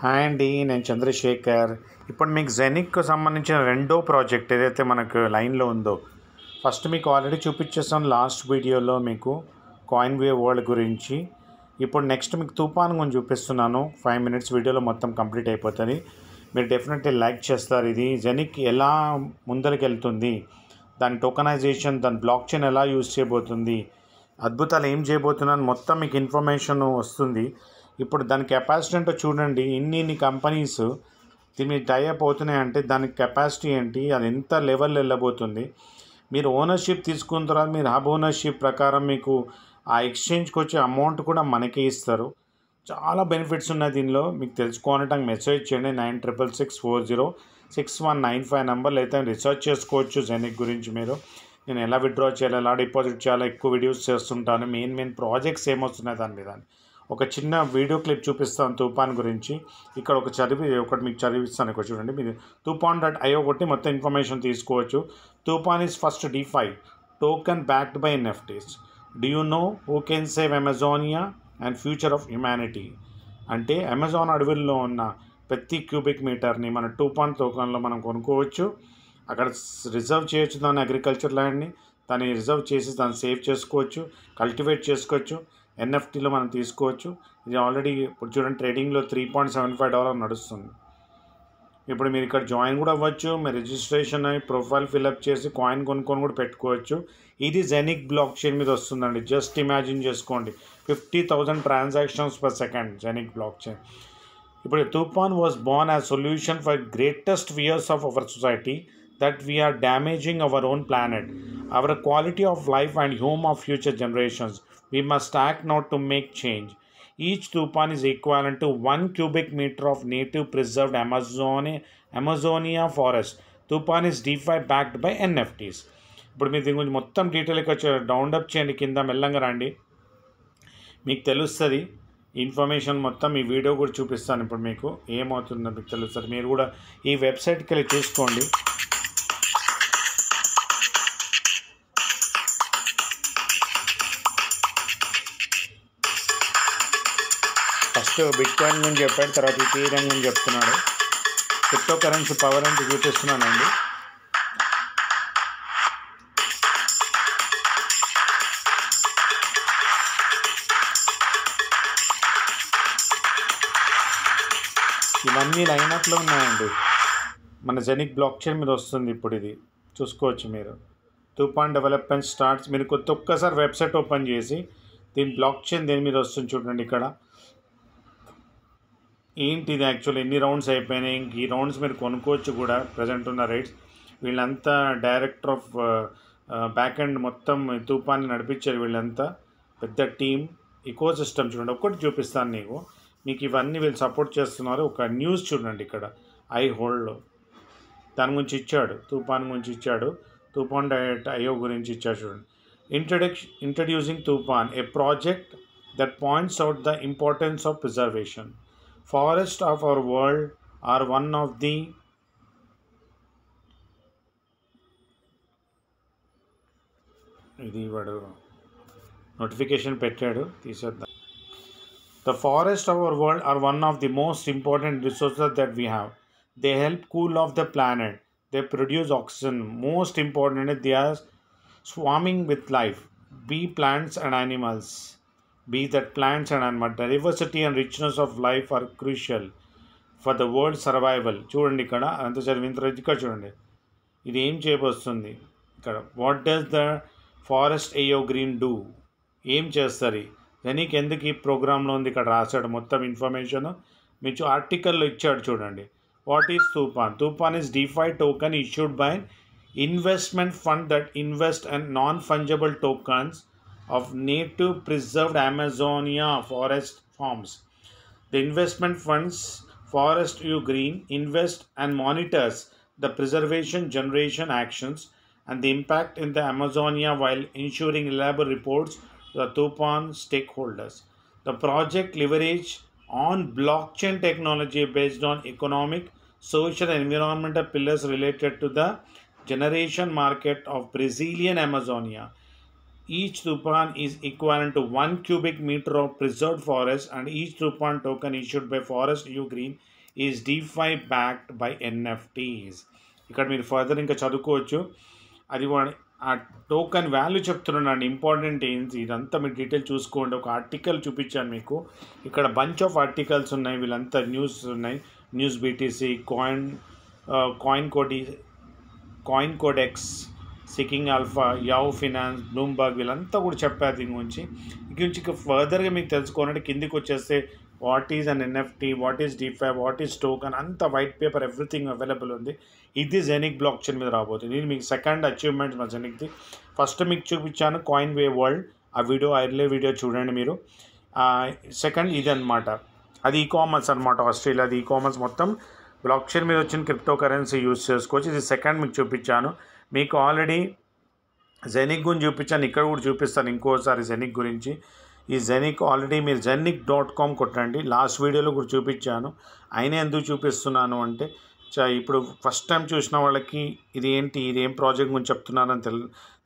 Hi అండి నేను చంద్రశేఖర్ ఇప్పుడు మీకు జెనిక్కు సంబంధించిన రెండో ప్రాజెక్ట్ ఏదైతే మనకు లైన్లో ఉందో ఫస్ట్ మీకు ఆల్రెడీ చూపించేసాం లాస్ట్ వీడియోలో మీకు కాయిన్ వే వరల్డ్ గురించి ఇప్పుడు నెక్స్ట్ మీకు తుఫాన్ గురించి చూపిస్తున్నాను ఫైవ్ మినిట్స్ వీడియోలో మొత్తం కంప్లీట్ అయిపోతుంది మీరు డెఫినెట్లీ లైక్ చేస్తారు ఇది జెనిక్ ఎలా ముందరికి వెళ్తుంది దాని టోకనైజేషన్ దాని బ్లాక్ చైన్ ఎలా యూజ్ చేయబోతుంది అద్భుతాలు ఏం చేయబోతున్నాను మొత్తం మీకు ఇన్ఫర్మేషన్ వస్తుంది ఇప్పుడు దాని కెపాసిటీ అంటే చూడండి ఇన్ని ఇన్ని కంపెనీస్ దీని టైఅప్ అవుతున్నాయంటే దాని కెపాసిటీ ఏంటి అది ఎంత లెవెల్ వెళ్ళబోతుంది మీరు ఓనర్షిప్ తీసుకున్న తర్వాత మీరు హబ్ ఓనర్షిప్ ప్రకారం మీకు ఆ ఎక్స్చేంజ్కి వచ్చే అమౌంట్ కూడా మనకే ఇస్తారు చాలా బెనిఫిట్స్ ఉన్నాయి దీనిలో మీకు తెలుసుకోవాలంటే మెసేజ్ చేయండి nine triple six four zero six one nine five number అయితే రీసెర్చ్ చేసుకోవచ్చు జెనిక్ గురించి మీరు నేను ఎలా విత్డ్రా చేయాలి ఎలా డిపాజిట్ చేయాలి ఎక్కువ వీడియోస్ చేస్తుంటాను మెయిన్ మెయిన్ ప్రాజెక్ట్స్ ఏమొస్తున్నాయి దాని మీద ఒక చిన్న వీడియో క్లిప్ చూపిస్తాను తూపాన్ గురించి ఇక్కడ ఒక చదివి ఒకటి మీకు చదివిస్తాను ఇక్కడ చూడండి మీరు తూపాన్ డాట్ ఐఓ ఒకటి మొత్తం ఇన్ఫర్మేషన్ తీసుకోవచ్చు Tupan is first DeFi token backed by NFTs do you know who can save Amazonia and future of humanity అంటే అమెజాన్ అడవుల్లో ఉన్న ప్రతి క్యూబిక్ మీటర్ని మన టూ పాయింట్ టోకన్లో మనం కొనుక్కోవచ్చు అక్కడ రిజర్వ్ చేయొచ్చు దాని అగ్రికల్చర్ ల్యాండ్ని దాన్ని రిజర్వ్ చేసి దాన్ని సేవ్ చేసుకోవచ్చు కల్టివేట్ చేసుకోవచ్చు ఎన్ఎఫ్టీలో మనం తీసుకోవచ్చు ఇది ఆల్రెడీ ఇప్పుడు చూడండి ట్రేడింగ్లో three point seven five dollar నడుస్తుంది ఇప్పుడు మీరు ఇక్కడ జాయిన్ కూడా అవ్వచ్చు మీ రిజిస్ట్రేషన్ అయి ప్రొఫైల్ ఫిల్అప్ చేసి కాయిన్ కొనుక్కొని కూడా పెట్టుకోవచ్చు ఇది జెనిక్ బ్లాక్ చైన్ మీద వస్తుందండి జస్ట్ ఇమాజిన్ చేసుకోండి fifty thousand transactions per second జెనిక్ బ్లాక్ చైన్ ఇప్పుడు Tupan was born as solution for greatest fears of our society that we are damaging our own planet, our quality of life, and home of future generations. We must act now to make change. Each tupan is equivalent to one cubic meter of native preserved Amazonia, Amazonia forest. Tupan is DeFi backed by NFTs ఇప్పుడు మీరు దీని గురించి మొత్తం డీటెయిల్కి వచ్చారు డౌన్అప్ చేయండి కింద మెల్లంగా రండి మీకు తెలుస్తుంది ఇన్ఫర్మేషన్ మొత్తం ఈ వీడియో కూడా చూపిస్తాను ఇప్పుడు మీకు ఏమవుతుందో మీకు తెలుస్తుంది మీరు కూడా ఈ వెబ్సైట్కి వెళ్ళి చూసుకోండి ఫస్ట్ బిట్కాయిన్ గురించి చెప్పాడు తర్వాత ఈథీరియం గురించి చెప్తున్నాడు క్రిప్టో కరెన్సీ పవర్ అంటే చూపిస్తున్నానండి ఇవన్నీ లైనప్లో ఉన్నాయండి మన జెనిక్ బ్లాక్ చైన్ మీద వస్తుంది ఇప్పుడు ఇది చూసుకోవచ్చు మీరు టూ పాయింట్ డెవలప్మెంట్ స్టార్ట్స్ మీరు కొత్త ఒక్కసారి వెబ్సైట్ ఓపెన్ చేసి దీని బ్లాక్ చైన్ దేని మీద వస్తుంది చూడండి ఇక్కడ ఏంటి ఇది యాక్చువల్ ఎన్ని రౌండ్స్ అయిపోయినాయి ఇంక ఈ రౌండ్స్ మీరు కొనుక్కోవచ్చు కూడా ప్రజెంట్ ఉన్న రేట్స్ వీళ్ళంతా డైరెక్టర్ ఆఫ్ బ్యాక్ అండ్ మొత్తం తూపాన్ని నడిపించారు వీళ్ళంతా పెద్ద టీం ఇకో సిస్టమ్ చూడండి ఒక్కటి చూపిస్తాను నీకు మీకు ఇవన్నీ వీళ్ళు సపోర్ట్ చేస్తున్నారు ఒక న్యూస్ చూడండి ఇక్కడ ఐ హోల్డ్లో దాని గురించి ఇచ్చాడు తూపాన్ గురించి ఇచ్చాడు తూపాన్ డైరెక్ట్ అయ్యో గురించి ఇచ్చాడు చూడండి introduction introducing Tupan a project that points out the importance of preservation forests of our world are one of the ఇది వాడు నోటిఫికేషన్ పెట్టాడు తీసేద్దాం the forest our world are one of the most important resources that we have they help cool off the planet they produce oxygen most important they are swarming with life be plants and animals be that plants and animals diversity and richness of life are crucial for the world survival చూడండి ఇక్కడ అంత చదివిన తర్వాత చూడండి ఇది ఏం చేయబోస్తుంది ఇక్కడ what does the forest U Green do ఏం చేస్తారు దానికి ఎందుకు ఈ ప్రోగ్రాంలో ఉంది ఇక్కడ రాశాడు మొత్తం ఇన్ఫర్మేషన్ మీరు ఆర్టికల్లో ఇచ్చాడు చూడండి what is Tupan Tupan is DeFi token issued by investment fund that invest and non fungible tokens of native preserved Amazonia forest farms. The investment funds Forest U Green invest and monitors the preservation generation actions and the impact in the Amazonia while ensuring reliable reports to the Tupan stakeholders. The project leverage on blockchain technology based on economic, social and environmental pillars related to the generation market of Brazilian Amazonia. Each Tupan is equivalent to 1 cubic meter of preserved forest and each Tupan token issued by Forest U Green is DeFi backed by NFTs ఇక్కడ మీరు further ఇంకా చదువుకోవచ్చు అది ఆ token value చెప్తున్నాను important ఏంటి ఇదంతా మీరు డీటెయిల్ చూసుకోండి ఒక ఆర్టికల్ చూపించాను మీకు ఇక్కడ బంచ్ ఆఫ్ ఆర్టికల్స్ ఉన్నాయి వీళ్ళంతా న్యూస్ ఉన్నాయి న్యూస్ బీటీసీ కాయిన్ కాయిన్ కోడి CoinCodex Seeking Alpha Yahoo Finance Bloomberg వీళ్ళంతా కూడా చెప్పారు దీని గురించి నుంచి ఇక ఫర్దర్గా మీకు తెలుసుకోవాలంటే కిందికి వచ్చేస్తే what is an NFT what is DeFi what is token అంత వైట్ పేపర్ ఎవ్రీథింగ్ అవైలబుల్ ఉంది ఇది జెనిక్ బ్లాక్ చైన్ మీద రాబోతుంది ఇది మీకు సెకండ్ అచీవ్మెంట్ మా జెనిక్ది ఫస్ట్ మీకు చూపించాను కాయిన్ వే వరల్డ్ ఆ వీడియో ఐర్లే వీడియో చూడండి మీరు సెకండ్ ఇది అనమాట అది ఈ కామర్స్ అనమాట ఆస్ట్రేలియా అది ఈ కామర్స్ మొత్తం బ్లాక్ చైన్ మీద వచ్చిన క్రిప్టో కరెన్సీ యూజ్ చేసుకోవచ్చు ఇది సెకండ్ మీకు చూపించాను మీకు ఆల్రెడీ జెనిక్ గురించి చూపించాను ఇక్కడ కూడా చూపిస్తాను ఇంకోసారి జెనిక్ గురించి ఈ జెనిక్ ఆల్రెడీ మీరు జెనిక్ డాట్ కామ్ కొట్టండి లాస్ట్ వీడియోలో కూడా చూపించాను ఆయన ఎందుకు చూపిస్తున్నాను అంటే ఇప్పుడు ఫస్ట్ టైం చూసిన వాళ్ళకి ఇది ఏంటి ఇది ఏం ప్రాజెక్ట్ గురించి చెప్తున్నానని తెలు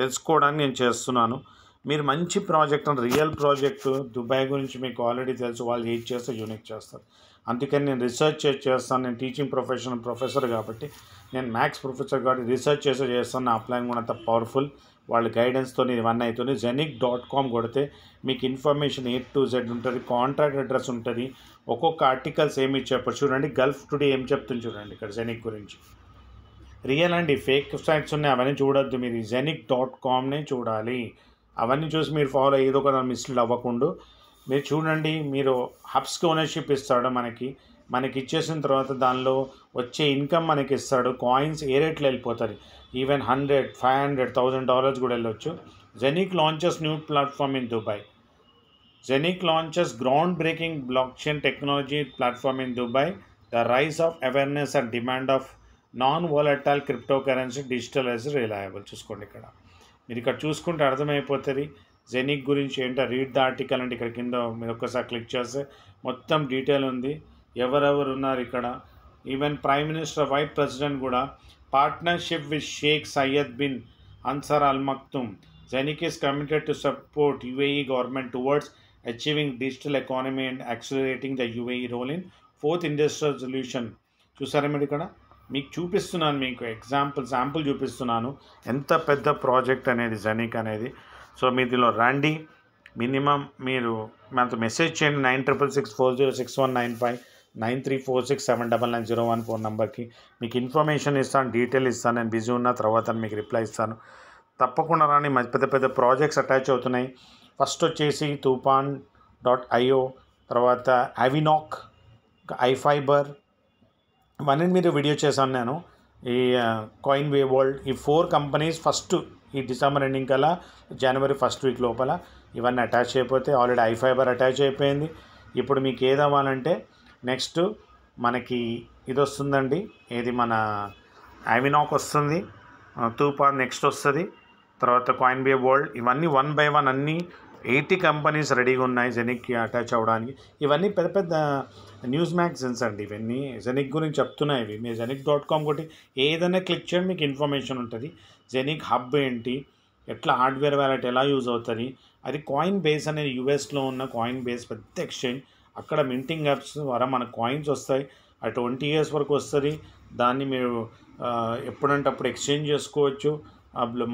తెలుసుకోవడానికి నేను చేస్తున్నాను మీరు మంచి ప్రాజెక్ట్ అని రియల్ ప్రాజెక్టు దుబాయ్ గురించి మీకు ఆల్రెడీ తెలుసు వాళ్ళు ఏది చేస్తే యూనిక్ చేస్తారు అందుకని నేను రీసెర్చ్ చేస్తాను నేను టీచింగ్ ప్రొఫెషన్ ప్రొఫెసర్ కాబట్టి నేను మ్యాథ్స్ ప్రొఫెసర్ కాబట్టి రీసెర్చ్ చేసే చేస్తాను నా ప్లాన్ కూడా అంత పవర్ఫుల్ వాళ్ళ గైడెన్స్తో ఇవన్నీ అవుతుంది జెనిక్ డాట్ కామ్ కొడితే మీకు ఇన్ఫర్మేషన్ ఏ టు జెడ్ ఉంటుంది కాంట్రాక్ట్ అడ్రస్ ఉంటుంది ఒక్కొక్క ఆర్టికల్స్ ఏమి చెప్పారు చూడండి గల్ఫ్ టుడే ఏం చెప్తుంది చూడండి ఇక్కడ జెనిక్ గురించి రియల్ అండి ఫేక్ సైట్స్ ఉన్నాయి అవన్నీ చూడొద్దు మీరు జెనిక్ డాట్ కామ్నే చూడాలి అవన్నీ చూసి మీరు ఫాలో ఏదో ఒక మిస్లీడ్ అవ్వకుండా మీరు చూడండి మీరు హబ్స్కి ఓనర్షిప్ ఇస్తాడు మనకి మనకి ఇచ్చేసిన తర్వాత దానిలో వచ్చే ఇన్కమ్ మనకి ఇస్తాడు కాయిన్స్ ఏ రేట్లో వెళ్ళిపోతుంది even hundred five hundred thousand dollars కూడా వెళ్ళొచ్చు జెనిక్ launches new platform in Dubai జెనిక్ launches ground breaking blockchain technology platform in Dubai the rise of awareness and demand of non volatile crypto currency digital as reliable చూసుకోండి ఇక్కడ మీరు ఇక్కడ చూసుకుంటే అర్థమైపోతుంది జెనిక్ గురించి ఏంటో రీడ్ ద ఆర్టికల్ అంటే ఇక్కడ కింద మీరు ఒక్కసారి క్లిక్ చేస్తే మొత్తం డీటెయిల్ ఉంది ఎవరెవరు ఉన్నారు ఇక్కడ even prime minister vice president కూడా partnership with Sheikh Sayed bin Ansar Al Maktoum Genic is committed to support UAE government towards achieving digital economy and accelerating the UAE role in fourth industrial solution చూసారా మీరు ఇక్కడ మీకు చూపిస్తున్నాను మీకు example sample చూపిస్తున్నాను ఎంత పెద్ద ప్రాజెక్ట్ అనేది జెనిక్ అనేది సో మీ దీనిలో రండి మినిమం మీరు మనతో మెసేజ్ చేయండి nine triple six four zero six one nine five nine three four six seven double nine zero one four నెంబర్కి మీకు ఇన్ఫర్మేషన్ ఇస్తాను డీటెయిల్ ఇస్తాను నేను బిజీ ఉన్న తర్వాత మీకు రిప్లై ఇస్తాను తప్పకుండా రాని మంచి పెద్ద పెద్ద ప్రాజెక్ట్స్ అటాచ్ అవుతున్నాయి ఫస్ట్ వచ్చేసి తూపాన్ డాట్ ఐఓ తర్వాత అవినాక్ ఐఫైబర్ ఇవన్నీ మీరు వీడియో చేశాను నేను ఈ కాయిన్ వే వరల్డ్ ఈ ఫోర్ కంపెనీస్ ఫస్ట్ ఈ డిసెంబర్ ఎండింగ్ కల్లా జనవరి ఫస్ట్ వీక్ లోపల ఇవన్నీ అటాచ్ అయిపోతే ఆల్రెడీ ఐ ఫైబర్ అటాచ్ అయిపోయింది ఇప్పుడు మీకు ఏదవ్వాలంటే నెక్స్ట్ మనకి ఇది వస్తుందండి ఏది మన ఐవినాక్ వస్తుంది తూపా నెక్స్ట్ వస్తుంది తర్వాత కాయిన్ బే వరల్డ్ ఇవన్నీ వన్ బై వన్ అన్నీ ఎయిటీ కంపెనీస్ రెడీగా ఉన్నాయి జెనిక్కి అటాచ్ అవ్వడానికి ఇవన్నీ పెద్ద పెద్ద న్యూస్ మ్యాగజైన్స్ అండి ఇవన్నీ జెనిక్ గురించి చెప్తున్నాయి ఇవి మీరు జెనిక్ డాట్ కామ్ కొట్టి ఏదైనా క్లిక్ చేయండి మీకు ఇన్ఫర్మేషన్ ఉంటుంది జెనిక్ హబ్ ఏంటి ఎట్లా హార్డ్వేర్ వ్యాలెట్ ఎలా యూజ్ అవుతుంది అది కాయిన్ బేస్ అనేది యూఎస్లో ఉన్న కాయిన్ బేస్ పెద్ద ఎక్స్చేంజ్ అక్కడ మింటింగ్ యాప్స్ ద్వారా మనకు కాయిన్స్ వస్తాయి ఆ ట్వంటీ ఇయర్స్ వరకు వస్తుంది దాన్ని మీరు ఎప్పుడంటే అప్పుడు ఎక్స్చేంజ్ చేసుకోవచ్చు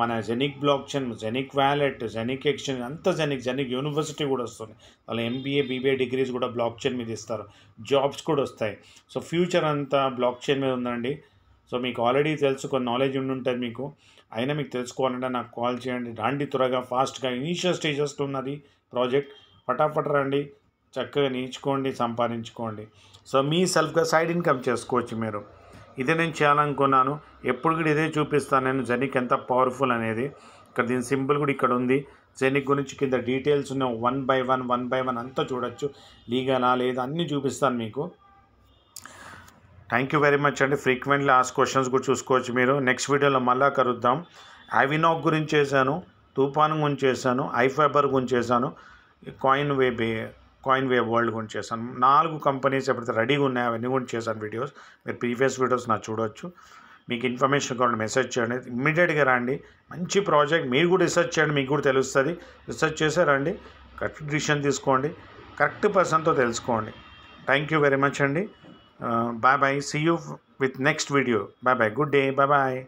మన Genic blockchain Genic wallet Genic exchange అంతా జెనిక్ జెనిక్ యూనివర్సిటీ కూడా వస్తుంది వాళ్ళు ఎంబీఏ బీబీఏ డిగ్రీస్ కూడా బ్లాక్ చైన్ మీద ఇస్తారు జాబ్స్ కూడా వస్తాయి సో ఫ్యూచర్ అంతా బ్లాక్ చైన్ మీద ఉందండి సో మీకు ఆల్రెడీ తెలుసు కొన్ని నాలెడ్జ్ ఉండి ఉంటుంది మీకు అయినా మీకు తెలుసుకోవాలంటే నాకు కాల్ చేయండి రాండి త్వరగా ఫాస్ట్గా ఇనీషియల్ స్టేజెస్లో ఉన్నది ప్రాజెక్ట్ ఫటాఫట రండి చక్కగా నేర్చుకోండి సంపాదించుకోండి సో మీ సెల్ఫ్గా సైడ్ ఇన్కమ్ చేసుకోవచ్చు మీరు ఇదే నేను చేయాలనుకున్నాను ఎప్పుడు కూడా ఇదే చూపిస్తాను నేను జెనిక్ ఎంత పవర్ఫుల్ అనేది ఇక్కడ దీని సింపుల్ కూడా ఇక్కడ ఉంది జెనిక్ గురించి కింద డీటెయిల్స్ ఉన్నాయి one by one one by one అంతా చూడొచ్చు లీగలా లేదా అన్నీ చూపిస్తాను మీకు థ్యాంక్ యూ వెరీ మచ్ అండి ఫ్రీక్వెంట్లీ ఆస్ క్వశ్చన్స్ కూడా చూసుకోవచ్చు మీరు నెక్స్ట్ వీడియోలో మళ్ళా కలుద్దాం ఐవినాక్ గురించి చేశాను తుఫాన్ గురించి చేశాను ఐఫైబర్ గురించి చేశాను coin way bay coin way world గురించి చేశాను నాలుగు కంపెనీస్ ఎప్పుడైతే రెడీగా ఉన్నాయో అవన్నీ గురించి చేశాను వీడియోస్ మీరు ప్రీవియస్ వీడియోస్ నా చూడవచ్చు మీకు ఇన్ఫర్మేషన్ కావాలి మెసేజ్ చేయండి ఇమ్మీడియట్గా రండి మంచి ప్రాజెక్ట్ మీరు కూడా రీసెర్చ్ చేయండి మీకు కూడా తెలుస్తుంది రీసెర్చ్ చేసే రండి కరెక్ట్ డిసిషన్ తీసుకోండి కరెక్ట్ పర్సన్తో తెలుసుకోండి థ్యాంక్ యూ వెరీ మచ్ అండి Uh, bye bye. See you with next video. Bye bye. Good day. Bye bye.